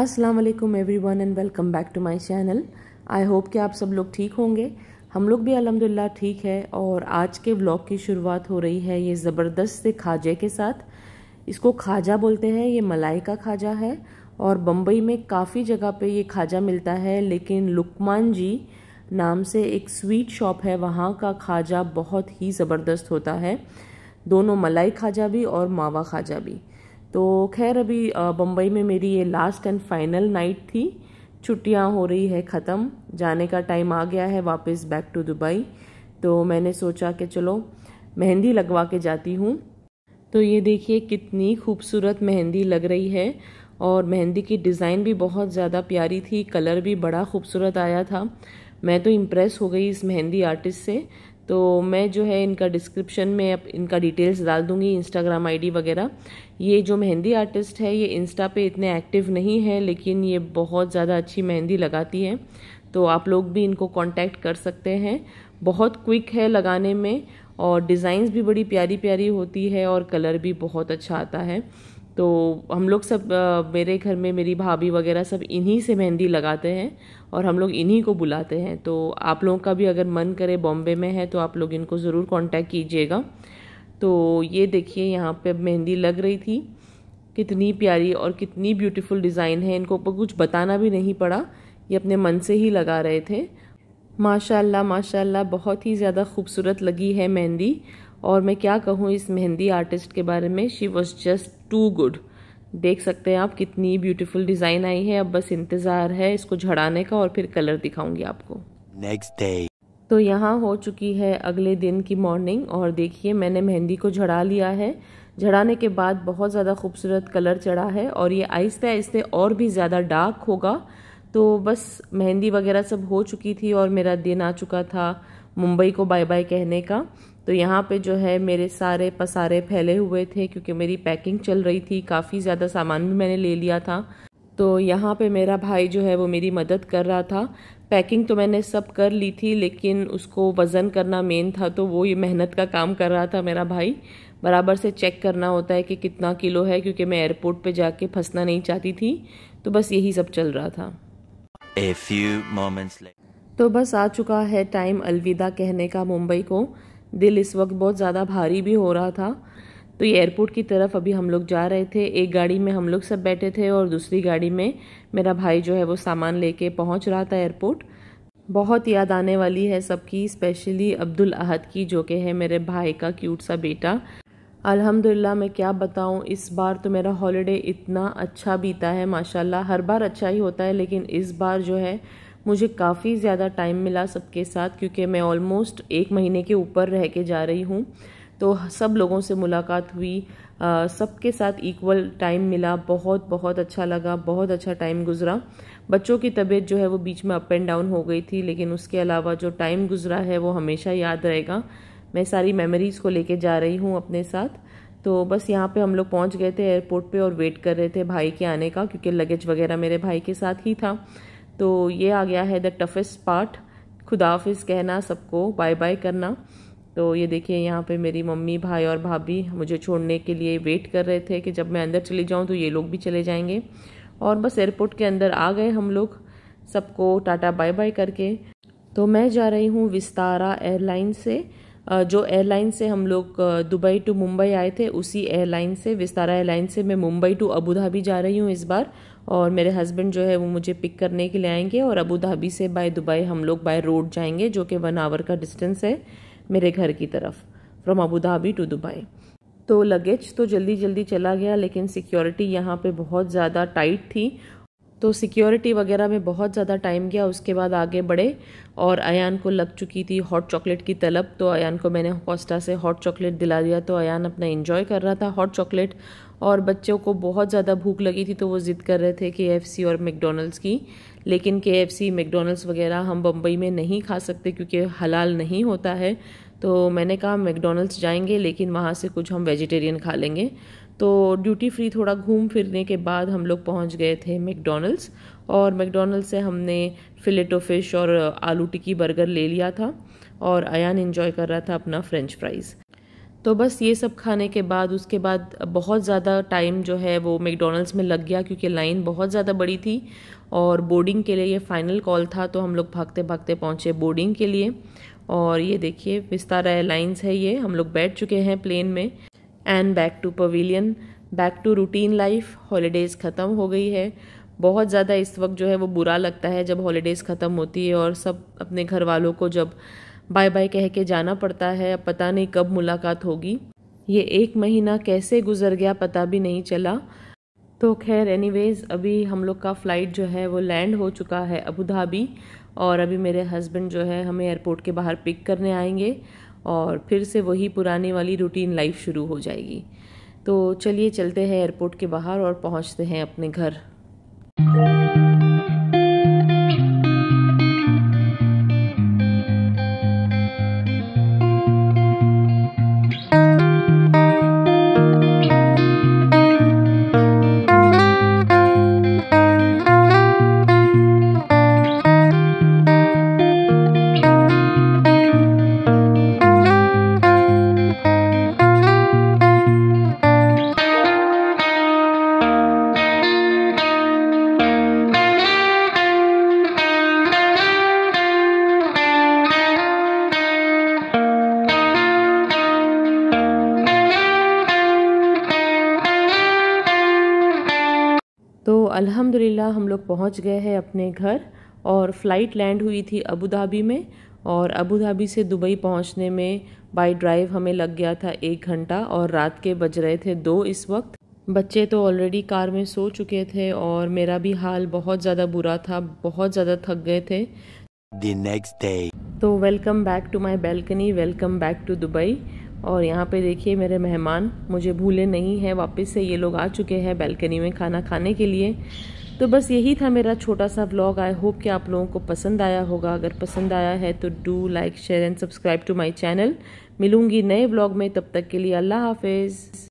अस्सलाम वालेकुम everyone and welcome back to my channel I hope कि आप सब लोग ठीक होंगे हम लोग भी अलहमदिल्ला ठीक है और आज के ब्लॉग की शुरुआत हो रही है ये ज़बरदस्त से खाजे के साथ इसको खाजा बोलते हैं ये मलाई का खाजा है और बम्बई में काफ़ी जगह पे ये खाजा मिलता है लेकिन लुकमान जी नाम से एक स्वीट शॉप है वहाँ का खाजा बहुत ही ज़बरदस्त होता है दोनों मलाई खाजा भी और मावा खाजा भी तो खैर अभी बम्बई में मेरी ये लास्ट एंड फाइनल नाइट थी छुट्टियाँ हो रही है ख़त्म जाने का टाइम आ गया है वापस बैक टू दुबई तो मैंने सोचा कि चलो मेहंदी लगवा के जाती हूँ तो ये देखिए कितनी खूबसूरत मेहंदी लग रही है और मेहंदी की डिज़ाइन भी बहुत ज़्यादा प्यारी थी कलर भी बड़ा खूबसूरत आया था मैं तो इम्प्रेस हो गई इस मेहंदी आर्टिस्ट से तो मैं जो है इनका डिस्क्रिप्शन में अब इनका डिटेल्स डाल दूंगी इंस्टाग्राम आईडी वगैरह ये जो मेहंदी आर्टिस्ट है ये इंस्टा पे इतने एक्टिव नहीं है लेकिन ये बहुत ज़्यादा अच्छी मेहंदी लगाती है तो आप लोग भी इनको कांटेक्ट कर सकते हैं बहुत क्विक है लगाने में और डिज़ाइंस भी बड़ी प्यारी प्यारी होती है और कलर भी बहुत अच्छा आता है तो हम लोग सब आ, मेरे घर में मेरी भाभी वगैरह सब इन्हीं से मेहंदी लगाते हैं और हम लोग इन्हीं को बुलाते हैं तो आप लोगों का भी अगर मन करे बॉम्बे में है तो आप लोग इनको ज़रूर कांटेक्ट कीजिएगा तो ये देखिए यहाँ पे मेहंदी लग रही थी कितनी प्यारी और कितनी ब्यूटीफुल डिज़ाइन है इनको ऊपर कुछ बताना भी नहीं पड़ा ये अपने मन से ही लगा रहे थे माशाल्लाह माशाल्लाह बहुत ही ज़्यादा खूबसूरत लगी है मेहंदी और मैं क्या कहूँ इस मेहंदी आर्टिस्ट के बारे में she was just too good देख सकते हैं आप कितनी ब्यूटीफुल डिज़ाइन आई है अब बस इंतज़ार है इसको झड़ाने का और फिर कलर दिखाऊंगी आपको नेक्स्ट डे तो यहाँ हो चुकी है अगले दिन की मॉर्निंग और देखिए मैंने मेहंदी को झड़ा लिया है झड़ाने के बाद बहुत ज़्यादा खूबसूरत कलर चढ़ा है और ये आहिस्ते आहिस्ते और भी ज़्यादा डार्क होगा तो बस मेहंदी वगैरह सब हो चुकी थी और मेरा दिन आ चुका था मुंबई को बाय बाय कहने का तो यहाँ पे जो है मेरे सारे पसारे फैले हुए थे क्योंकि मेरी पैकिंग चल रही थी काफ़ी ज़्यादा सामान भी मैंने ले लिया था तो यहाँ पे मेरा भाई जो है वो मेरी मदद कर रहा था पैकिंग तो मैंने सब कर ली थी लेकिन उसको वज़न करना मेन था तो वो ये मेहनत का काम कर रहा था मेरा भाई बराबर से चेक करना होता है कि कितना किलो है क्योंकि मैं एयरपोर्ट पे जाके फंसना नहीं चाहती थी तो बस यही सब चल रहा था A few moments later. तो बस आ चुका है टाइम अलविदा कहने का मुंबई को दिल इस वक्त बहुत ज़्यादा भारी भी हो रहा था तो ये एयरपोर्ट की तरफ अभी हम लोग जा रहे थे एक गाड़ी में हम लोग सब बैठे थे और दूसरी गाड़ी में मेरा भाई जो है वो सामान लेके पहुंच रहा था एयरपोर्ट बहुत याद आने वाली है सबकी स्पेशली अब्दुल अहद की जो कि है मेरे भाई का क्यूट सा बेटा अल्हम्दुलिल्लाह मैं क्या बताऊँ इस बार तो मेरा हॉलीडे इतना अच्छा बीता है माशाल्लाह हर बार अच्छा ही होता है लेकिन इस बार जो है मुझे काफ़ी ज़्यादा टाइम मिला सबके साथ क्योंकि मैं ऑलमोस्ट एक महीने के ऊपर रह के जा रही हूँ तो सब लोगों से मुलाकात हुई सबके साथ इक्वल टाइम मिला बहुत बहुत अच्छा लगा बहुत अच्छा टाइम गुजरा बच्चों की तबीयत जो है वो बीच में अप एंड डाउन हो गई थी लेकिन उसके अलावा जो टाइम गुजरा है वो हमेशा याद रहेगा मैं सारी मेमोरीज़ को लेके जा रही हूँ अपने साथ तो बस यहाँ पे हम लोग पहुँच गए थे एयरपोर्ट पे और वेट कर रहे थे भाई के आने का क्योंकि लगेज वगैरह मेरे भाई के साथ ही था तो ये आ गया है द टफेस्ट पार्ट खुदाफिज कहना सबको बाय बाय करना तो ये देखिए यहाँ पे मेरी मम्मी भाई और भाभी मुझे छोड़ने के लिए वेट कर रहे थे कि जब मैं अंदर चली जाऊँ तो ये लोग भी चले जाएंगे और बस एयरपोर्ट के अंदर आ गए हम लोग सबको टाटा बाय बाय करके तो मैं जा रही हूँ विस्तारा एयरलाइन से जो एयरलाइन से हम लोग दुबई टू मुंबई आए थे उसी एयरलाइन से विस्तारा एयरलाइन से मैं मुंबई टू अबू धाबी जा रही हूँ इस बार और मेरे हस्बैंड जो है वो मुझे पिक करने के लिए आएंगे और अबू धाबी से बाय दुबई हम लोग बाय रोड जाएंगे जो कि वन आवर का डिस्टेंस है मेरे घर की तरफ from Abu Dhabi to Dubai तो लगेज तो जल्दी जल्दी चला गया लेकिन सिक्योरिटी यहाँ पे बहुत ज़्यादा टाइट थी तो सिक्योरिटी वगैरह में बहुत ज़्यादा टाइम गया उसके बाद आगे बढ़े और अयान को लग चुकी थी हॉट चॉकलेट की तलब तो अयान को मैंने कॉस्टा से हॉट चॉकलेट दिला दिया तो अयान अपना इन्जॉय कर रहा था हॉट चॉकलेट और बच्चों को बहुत ज़्यादा भूख लगी थी तो वो ज़िद कर रहे थे के और मैकडोनल्ड्स की लेकिन के एफ सी मैकडोनल्ड्स वगैरह हम बम्बई में नहीं खा सकते क्योंकि हलाल नहीं होता है तो मैंने कहा मैकडोनल्ड्स जाएंगे लेकिन वहाँ से कुछ हम वेजिटेरियन खा लेंगे तो ड्यूटी फ्री थोड़ा घूम फिरने के बाद हम लोग पहुंच गए थे मैकडोनल्ड्स और मैकडोनल्ड से हमने फिलेटो फिश और आलू टिक्की बर्गर ले लिया था और अयान इन्जॉय कर रहा था अपना फ्रेंच फ्राइज़ तो बस ये सब खाने के बाद उसके बाद बहुत ज़्यादा टाइम जो है वो मैकडोनल्ड्स में लग गया क्योंकि लाइन बहुत ज़्यादा बड़ी थी और बोर्डिंग के लिए ये फ़ाइनल कॉल था तो हम लोग भागते भागते पहुँचे बोर्डिंग के लिए और ये देखिए विस्तारा एयरलाइंस है ये हम लोग बैठ चुके हैं प्लेन में and back to pavilion back to routine life holidays ख़त्म हो गई है बहुत ज़्यादा इस वक्त जो है वो बुरा लगता है जब हॉलीडेज़ ख़त्म होती है और सब अपने घर वालों को जब बाय बाय कह के जाना पड़ता है अब पता नहीं कब मुलाकात होगी ये एक महीना कैसे गुजर गया पता भी नहीं चला तो खैर एनीवेज़ अभी हम लोग का फ़्लाइट जो है वो लैंड हो चुका है अबू धाबी और अभी मेरे हस्बैंड जो है हमें एयरपोर्ट के बाहर पिक करने आएंगे और फिर से वही पुराने वाली रूटीन लाइफ शुरू हो जाएगी तो चलिए चलते हैं एयरपोर्ट के बाहर और पहुंचते हैं अपने घर अल्हम्दुलिल्लाह हम लोग पहुंच गए हैं अपने घर और फ़्लाइट लैंड हुई थी अबू धाबी में और अबू धाबी से दुबई पहुंचने में बाई ड्राइव हमें लग गया था एक घंटा और रात के बज रहे थे दो इस वक्त बच्चे तो ऑलरेडी कार में सो चुके थे और मेरा भी हाल बहुत ज़्यादा बुरा था बहुत ज़्यादा थक गए थे The next day. तो welcome back to my balcony welcome back to Dubai और यहाँ पे देखिए मेरे मेहमान मुझे भूले नहीं हैं वापस से ये लोग आ चुके हैं बैल्कनी में खाना खाने के लिए तो बस यही था मेरा छोटा सा ब्लॉग आई होप कि आप लोगों को पसंद आया होगा अगर पसंद आया है तो do like share and subscribe to my channel मिलूँगी नए ब्लॉग में तब तक के लिए अल्लाह हाफिज़